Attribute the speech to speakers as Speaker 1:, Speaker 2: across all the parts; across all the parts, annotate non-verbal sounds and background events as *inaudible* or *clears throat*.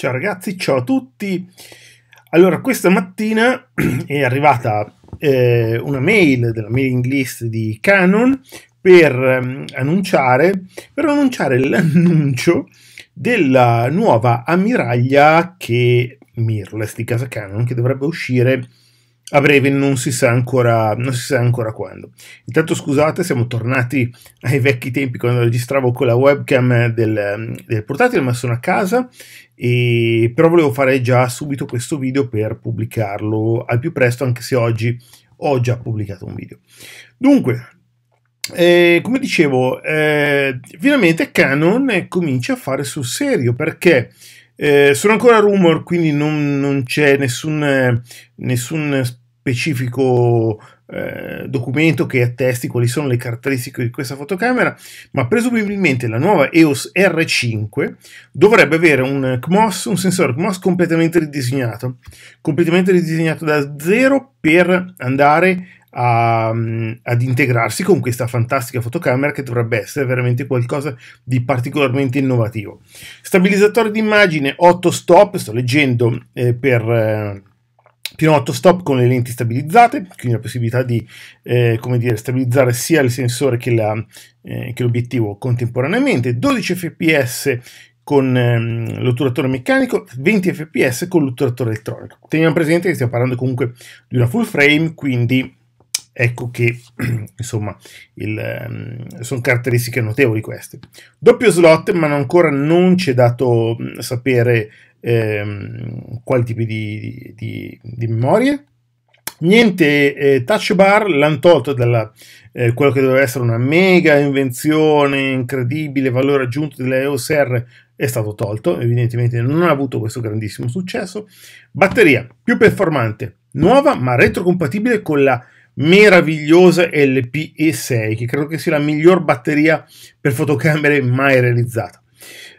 Speaker 1: Ciao ragazzi, ciao a tutti. Allora, questa mattina *clears throat* è arrivata eh, una mail della mailing list di Canon per, um, annunciare, per annunciare l'annuncio della nuova ammiraglia che mirrorless di casa Canon che dovrebbe uscire a breve non si sa ancora, non si sa ancora quando. Intanto scusate, siamo tornati ai vecchi tempi quando registravo con la webcam del, del portatile, ma sono a casa, e, però volevo fare già subito questo video per pubblicarlo al più presto, anche se oggi ho già pubblicato un video. Dunque, eh, come dicevo, eh, finalmente Canon comincia a fare sul serio perché... Eh, sono ancora rumor, quindi non, non c'è nessun, nessun, specifico eh, documento che attesti quali sono le caratteristiche di questa fotocamera, ma presumibilmente la nuova EOS R5 dovrebbe avere un CMOS, un sensore CMOS completamente ridisegnato, completamente ridisegnato da zero per andare a, mm, ad integrarsi con questa fantastica fotocamera che dovrebbe essere veramente qualcosa di particolarmente innovativo. Stabilizzatore d'immagine 8 stop, sto leggendo eh, per... Eh, Piano autostop con le lenti stabilizzate, quindi la possibilità di eh, come dire, stabilizzare sia il sensore che, la, eh, che l'obiettivo contemporaneamente, 12 fps con ehm, l'otturatore meccanico, 20 fps con l'otturatore elettronico. Teniamo presente che stiamo parlando comunque di una full frame, quindi ecco che *clears throat* insomma il, um, ehm, sono caratteristiche notevoli queste doppio slot ma ancora non ci è dato sapere ehm, quali tipi di, di, di memorie. Niente eh, touch bar, l'hanno tolto da eh, quello che doveva essere una mega invenzione, incredibile valore aggiunto delle R, è stato tolto, evidentemente non ha avuto questo grandissimo successo. Batteria più performante, nuova ma retrocompatibile con la meravigliosa LPE6, che credo che sia la miglior batteria per fotocamere mai realizzata.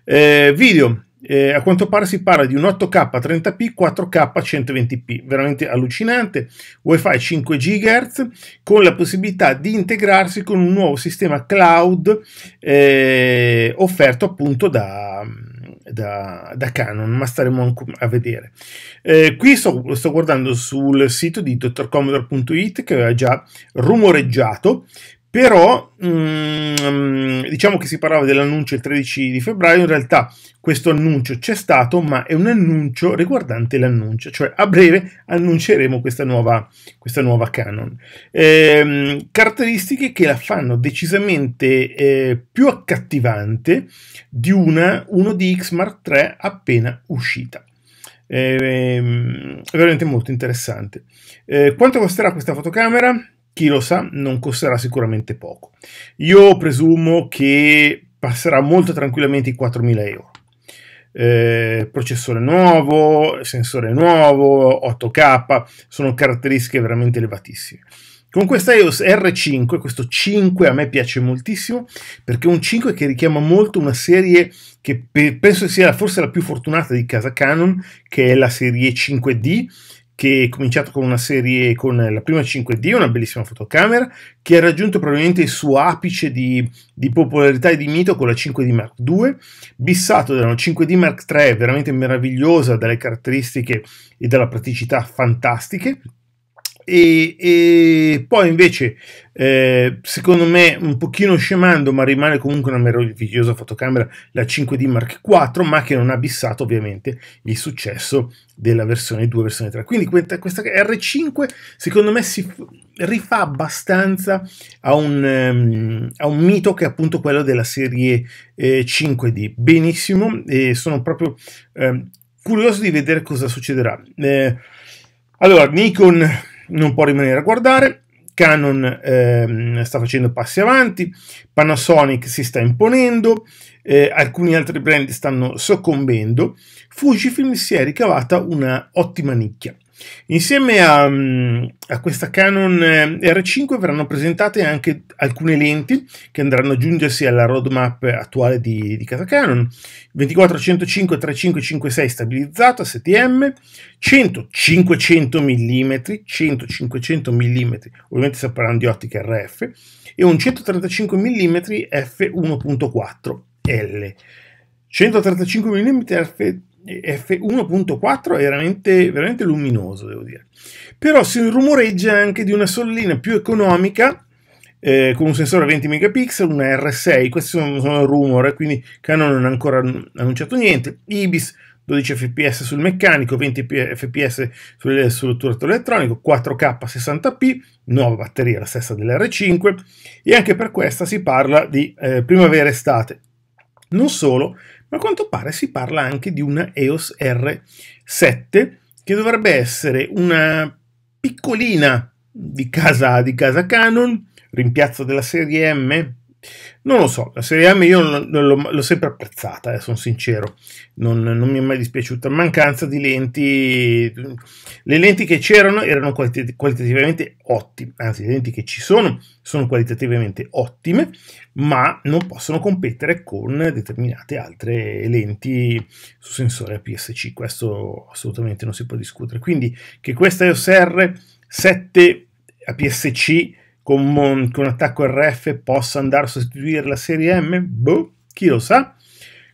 Speaker 1: Eh, video eh, a quanto pare si parla di un 8K 30p, 4K 120p, veramente allucinante, WiFi 5 GHz con la possibilità di integrarsi con un nuovo sistema cloud eh, offerto appunto da, da, da, Canon, ma staremo a vedere. Eh, qui sto, sto, guardando sul sito di drcommodore.it che aveva già rumoreggiato però mm, diciamo che si parlava dell'annuncio il 13 di febbraio, in realtà questo annuncio c'è stato, ma è un annuncio riguardante l'annuncio, cioè a breve annunceremo questa nuova, questa nuova Canon. Eh, caratteristiche che la fanno decisamente eh, più accattivante di una 1DX Mark III appena uscita. Ehm, è veramente molto interessante. Eh, quanto costerà questa fotocamera? chi lo sa, non costerà sicuramente poco. Io presumo che passerà molto tranquillamente i 4.000 euro. Eh, processore nuovo, sensore nuovo, 8K, sono caratteristiche veramente elevatissime. Con questa EOS R5, questo 5 a me piace moltissimo perché è un 5 che richiama molto una serie che penso sia forse la più fortunata di casa Canon, che è la serie 5D, che è cominciato con una serie con la prima 5D, una bellissima fotocamera, che ha raggiunto probabilmente il suo apice di, di popolarità e di mito con la 5D Mark II, bissato da una 5D Mark III veramente meravigliosa dalle caratteristiche e dalla praticità fantastiche, e, e poi invece eh, secondo me un pochino scemando ma rimane comunque una meravigliosa fotocamera la 5D Mark IV ma che non ha bissato ovviamente il successo della versione 2 versione 3 quindi questa, questa R5 secondo me si rifà abbastanza a un, um, a un, mito che è appunto quello della serie eh, 5D benissimo e sono proprio eh, curioso di vedere cosa succederà eh, allora Nikon non può rimanere a guardare, Canon ehm, sta facendo passi avanti, Panasonic si sta imponendo, eh, alcuni altri brand stanno soccombendo, Fujifilm si è ricavata una ottima nicchia. Insieme a, mm, a, questa Canon eh, R5 verranno presentate anche alcune lenti che andranno ad aggiungersi alla roadmap attuale di, di casa Canon. 24-105 3556 stabilizzata STM, 100-500 mm, 100-500 mm, ovviamente stiamo parlando di ottica RF, e un 135 mm f1.4 L. 135 mm f F1.4 è veramente, veramente luminoso, devo dire. Però si rumoreggia anche di una sollina più economica eh, con un sensore a 20 megapixel, una R6, questi sono, sono rumor, quindi Canon non ha ancora annunciato niente. Ibis 12 fps sul meccanico, 20 fps sul, sull'otturatore elettronico, 4K 60p, nuova batteria, la stessa dell'R5 e anche per questa si parla di eh, primavera-estate. Non solo, ma a quanto pare si parla anche di una EOS R7 che dovrebbe essere una piccolina di casa, di casa Canon, rimpiazzo della serie M, non lo so, la Serie M io l'ho, sempre apprezzata, eh, sono sincero, non, non, mi è mai dispiaciuta. Mancanza di lenti, le lenti che c'erano erano qualit qualitativamente ottime, anzi le lenti che ci sono sono qualitativamente ottime, ma non possono competere con determinate altre lenti su sensore APS-C, questo assolutamente non si può discutere. Quindi che questa EOS R7 APS-C con, con attacco RF possa andare a sostituire la serie M? Boh, chi lo sa.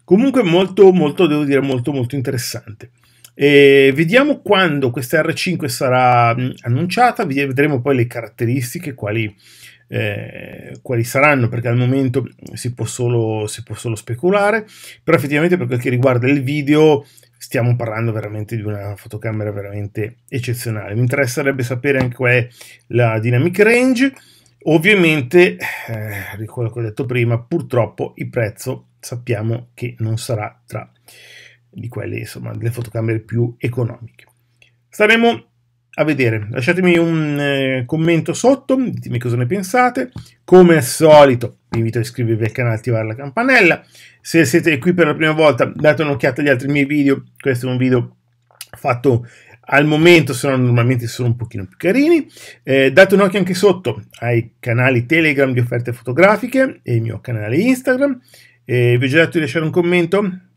Speaker 1: Comunque molto, molto, devo dire, molto, molto interessante. E vediamo quando questa R5 sarà annunciata, vedremo poi le caratteristiche, quali, eh, quali saranno, perché al momento si può, solo, si può, solo, speculare, però effettivamente per quel che riguarda il video stiamo parlando veramente di una fotocamera veramente eccezionale. Mi interesserebbe sapere anche qual è la dynamic range, ovviamente, eh, quello che ho detto prima, purtroppo il prezzo sappiamo che non sarà tra di quelle, insomma, delle fotocamere più economiche. Staremo a vedere, lasciatemi un eh, commento sotto, ditemi cosa ne pensate, come al solito vi invito a iscrivervi al canale e attivare la campanella, se siete qui per la prima volta date un'occhiata agli altri miei video, questo è un video fatto al momento, se no normalmente sono un pochino più carini. Eh, date un occhio anche sotto ai canali Telegram di offerte fotografiche e il mio canale Instagram. Eh, vi ho già detto di lasciare un commento